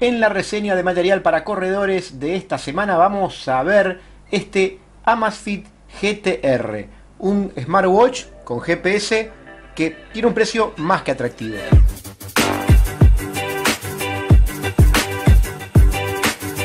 En la reseña de material para corredores de esta semana vamos a ver este Amazfit GTR, un smartwatch con GPS que tiene un precio más que atractivo.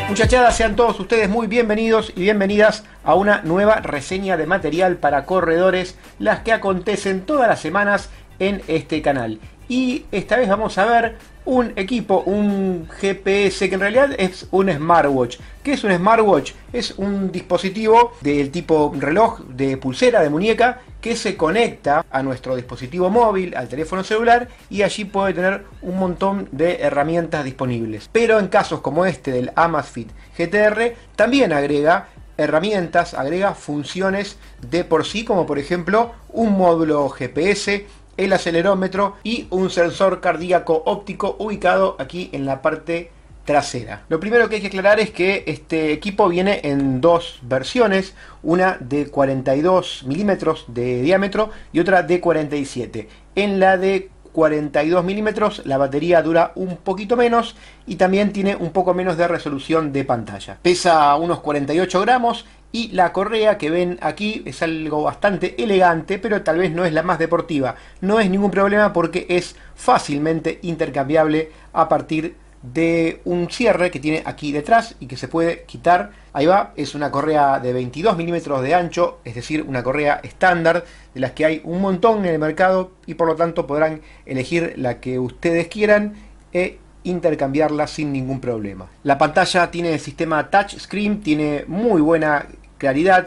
Muchachadas, sean todos ustedes muy bienvenidos y bienvenidas a una nueva reseña de material para corredores, las que acontecen todas las semanas en este canal y esta vez vamos a ver un equipo, un GPS que en realidad es un smartwatch. ¿Qué es un smartwatch? Es un dispositivo del tipo reloj de pulsera, de muñeca, que se conecta a nuestro dispositivo móvil, al teléfono celular y allí puede tener un montón de herramientas disponibles. Pero en casos como este del Amazfit GTR también agrega herramientas, agrega funciones de por sí, como por ejemplo un módulo GPS, el acelerómetro y un sensor cardíaco óptico ubicado aquí en la parte trasera. Lo primero que hay que aclarar es que este equipo viene en dos versiones, una de 42 milímetros de diámetro y otra de 47. En la de 42 milímetros, la batería dura un poquito menos y también tiene un poco menos de resolución de pantalla. Pesa unos 48 gramos y la correa que ven aquí es algo bastante elegante, pero tal vez no es la más deportiva. No es ningún problema porque es fácilmente intercambiable a partir de un cierre que tiene aquí detrás y que se puede quitar. Ahí va, es una correa de 22 milímetros de ancho, es decir, una correa estándar de las que hay un montón en el mercado y por lo tanto podrán elegir la que ustedes quieran e intercambiarla sin ningún problema. La pantalla tiene el sistema touchscreen, tiene muy buena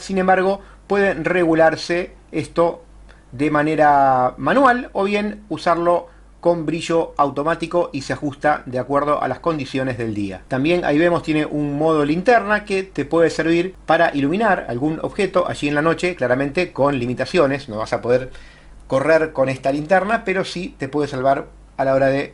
sin embargo, pueden regularse esto de manera manual o bien usarlo con brillo automático y se ajusta de acuerdo a las condiciones del día. También ahí vemos tiene un modo linterna que te puede servir para iluminar algún objeto allí en la noche, claramente con limitaciones, no vas a poder correr con esta linterna, pero sí te puede salvar a la hora de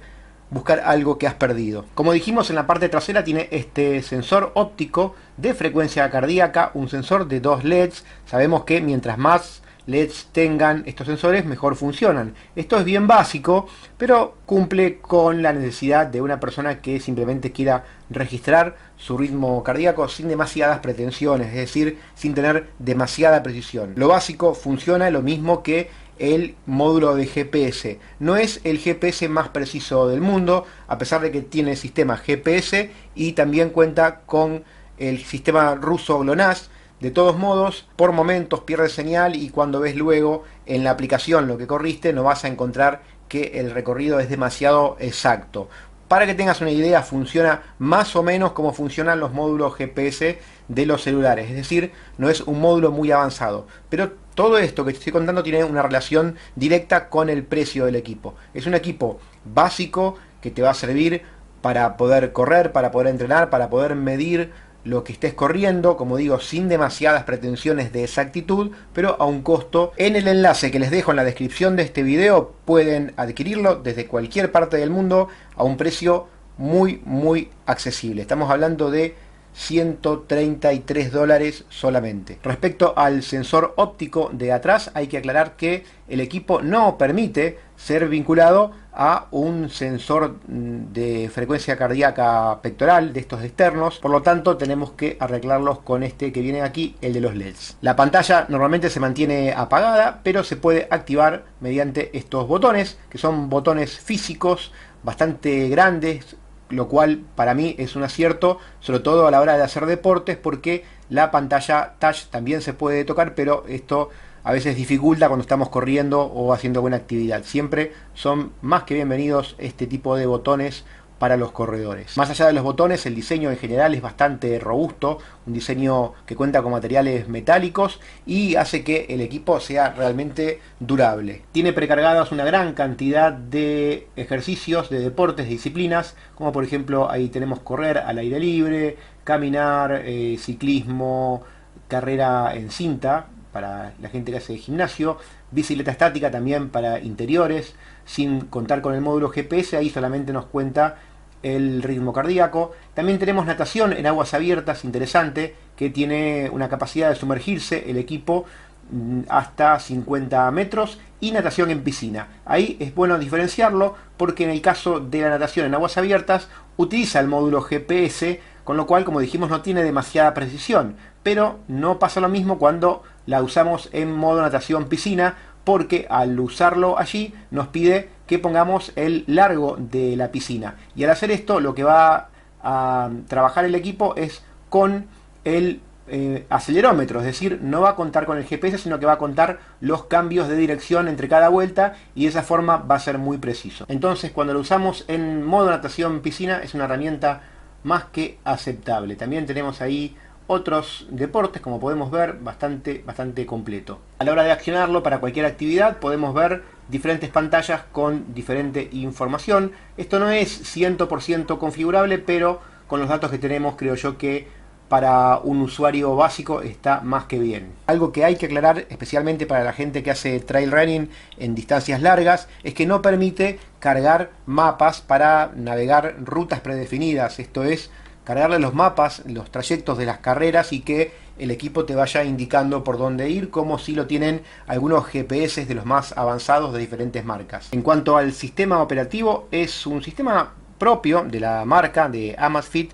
buscar algo que has perdido. Como dijimos en la parte trasera tiene este sensor óptico de frecuencia cardíaca, un sensor de dos LEDs. Sabemos que mientras más LEDs tengan estos sensores, mejor funcionan. Esto es bien básico, pero cumple con la necesidad de una persona que simplemente quiera registrar su ritmo cardíaco sin demasiadas pretensiones, es decir, sin tener demasiada precisión. Lo básico funciona lo mismo que el módulo de GPS. No es el GPS más preciso del mundo, a pesar de que tiene el sistema GPS y también cuenta con el sistema ruso GLONASS. De todos modos, por momentos pierde señal y cuando ves luego en la aplicación lo que corriste no vas a encontrar que el recorrido es demasiado exacto. Para que tengas una idea, funciona más o menos como funcionan los módulos GPS de los celulares, es decir, no es un módulo muy avanzado. Pero todo esto que te estoy contando tiene una relación directa con el precio del equipo. Es un equipo básico que te va a servir para poder correr, para poder entrenar, para poder medir lo que estés corriendo, como digo, sin demasiadas pretensiones de exactitud, pero a un costo. En el enlace que les dejo en la descripción de este video pueden adquirirlo desde cualquier parte del mundo a un precio muy, muy accesible. Estamos hablando de 133 dólares solamente. Respecto al sensor óptico de atrás, hay que aclarar que el equipo no permite ser vinculado a un sensor mm, de frecuencia cardíaca pectoral de estos externos, por lo tanto tenemos que arreglarlos con este que viene aquí, el de los LEDs. La pantalla normalmente se mantiene apagada, pero se puede activar mediante estos botones, que son botones físicos bastante grandes, lo cual para mí es un acierto, sobre todo a la hora de hacer deportes, porque la pantalla touch también se puede tocar, pero esto a veces dificulta cuando estamos corriendo o haciendo buena actividad. Siempre son más que bienvenidos este tipo de botones para los corredores. Más allá de los botones, el diseño en general es bastante robusto, un diseño que cuenta con materiales metálicos y hace que el equipo sea realmente durable. Tiene precargadas una gran cantidad de ejercicios, de deportes, disciplinas, como por ejemplo ahí tenemos correr al aire libre, caminar, eh, ciclismo, carrera en cinta, para la gente que hace gimnasio, bicicleta estática también para interiores, sin contar con el módulo GPS, ahí solamente nos cuenta el ritmo cardíaco. También tenemos natación en aguas abiertas, interesante, que tiene una capacidad de sumergirse el equipo mm, hasta 50 metros y natación en piscina. Ahí es bueno diferenciarlo porque en el caso de la natación en aguas abiertas utiliza el módulo GPS, con lo cual, como dijimos, no tiene demasiada precisión, pero no pasa lo mismo cuando la usamos en modo natación piscina porque al usarlo allí nos pide que pongamos el largo de la piscina. Y al hacer esto lo que va a trabajar el equipo es con el eh, acelerómetro, es decir, no va a contar con el GPS, sino que va a contar los cambios de dirección entre cada vuelta y de esa forma va a ser muy preciso. Entonces, cuando lo usamos en modo natación piscina, es una herramienta más que aceptable. También tenemos ahí otros deportes, como podemos ver, bastante, bastante completo. A la hora de accionarlo para cualquier actividad podemos ver diferentes pantallas con diferente información. Esto no es 100% configurable, pero con los datos que tenemos creo yo que para un usuario básico está más que bien. Algo que hay que aclarar, especialmente para la gente que hace trail running en distancias largas, es que no permite cargar mapas para navegar rutas predefinidas. Esto es cargarle los mapas, los trayectos de las carreras y que el equipo te vaya indicando por dónde ir, como si lo tienen algunos GPS de los más avanzados de diferentes marcas. En cuanto al sistema operativo, es un sistema propio de la marca de Amazfit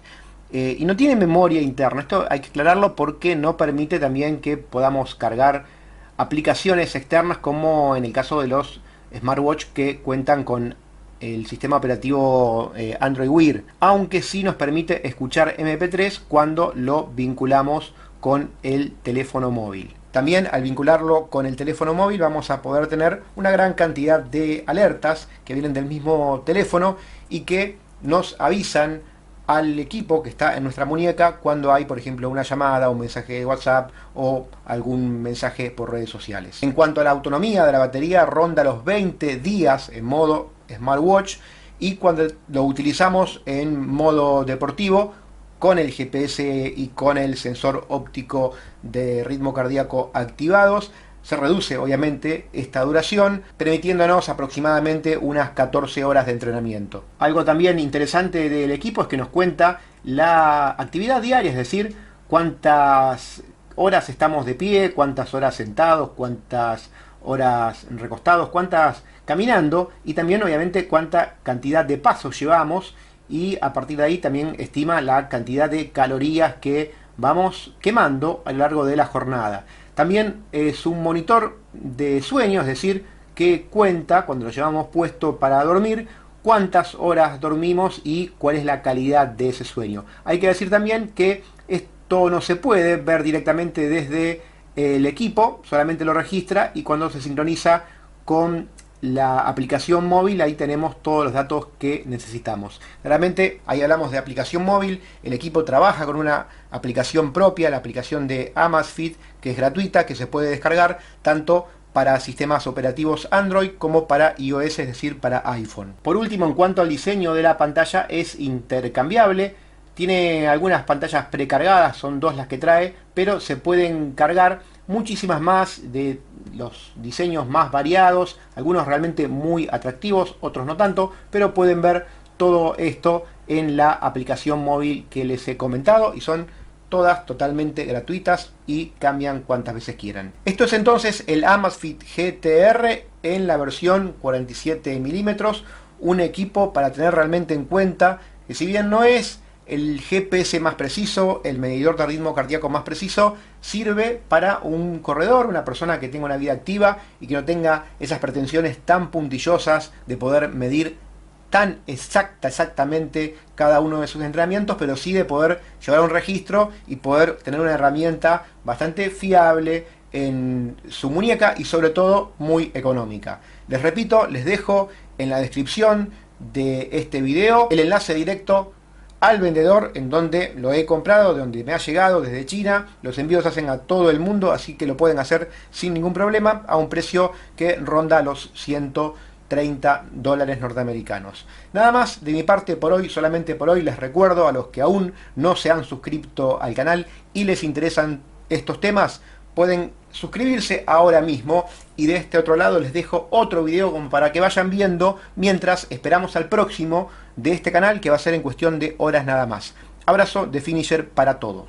eh, y no tiene memoria interna. Esto hay que aclararlo porque no permite también que podamos cargar aplicaciones externas como en el caso de los smartwatch que cuentan con el sistema operativo eh, Android Wear, aunque sí nos permite escuchar MP3 cuando lo vinculamos con el teléfono móvil. También al vincularlo con el teléfono móvil vamos a poder tener una gran cantidad de alertas que vienen del mismo teléfono y que nos avisan al equipo que está en nuestra muñeca cuando hay, por ejemplo, una llamada, un mensaje de WhatsApp o algún mensaje por redes sociales. En cuanto a la autonomía de la batería, ronda los 20 días en modo smartwatch y cuando lo utilizamos en modo deportivo con el GPS y con el sensor óptico de ritmo cardíaco activados, se reduce obviamente esta duración, permitiéndonos aproximadamente unas 14 horas de entrenamiento. Algo también interesante del equipo es que nos cuenta la actividad diaria, es decir, cuántas horas estamos de pie, cuántas horas sentados, cuántas horas recostados, cuántas caminando y también obviamente cuánta cantidad de pasos llevamos y a partir de ahí también estima la cantidad de calorías que vamos quemando a lo largo de la jornada. También es un monitor de sueño, es decir, que cuenta cuando lo llevamos puesto para dormir cuántas horas dormimos y cuál es la calidad de ese sueño. Hay que decir también que esto no se puede ver directamente desde el equipo solamente lo registra y cuando se sincroniza con la aplicación móvil, ahí tenemos todos los datos que necesitamos. Realmente, ahí hablamos de aplicación móvil, el equipo trabaja con una aplicación propia, la aplicación de Amazfit, que es gratuita, que se puede descargar tanto para sistemas operativos Android como para iOS, es decir, para iPhone. Por último, en cuanto al diseño de la pantalla, es intercambiable tiene algunas pantallas precargadas, son dos las que trae, pero se pueden cargar muchísimas más de los diseños más variados, algunos realmente muy atractivos, otros no tanto, pero pueden ver todo esto en la aplicación móvil que les he comentado y son todas totalmente gratuitas y cambian cuantas veces quieran. Esto es entonces el Amazfit GTR en la versión 47 milímetros, un equipo para tener realmente en cuenta que si bien no es el GPS más preciso, el medidor de ritmo cardíaco más preciso, sirve para un corredor, una persona que tenga una vida activa y que no tenga esas pretensiones tan puntillosas de poder medir tan exacta, exactamente cada uno de sus entrenamientos, pero sí de poder llevar un registro y poder tener una herramienta bastante fiable en su muñeca y sobre todo muy económica. Les repito, les dejo en la descripción de este video el enlace directo al vendedor en donde lo he comprado, de donde me ha llegado desde China. Los envíos hacen a todo el mundo, así que lo pueden hacer sin ningún problema a un precio que ronda los 130 dólares norteamericanos. Nada más de mi parte por hoy, solamente por hoy les recuerdo a los que aún no se han suscrito al canal y les interesan estos temas, pueden suscribirse ahora mismo y de este otro lado les dejo otro video para que vayan viendo mientras esperamos al próximo de este canal que va a ser en cuestión de horas nada más. Abrazo de Finisher para todos.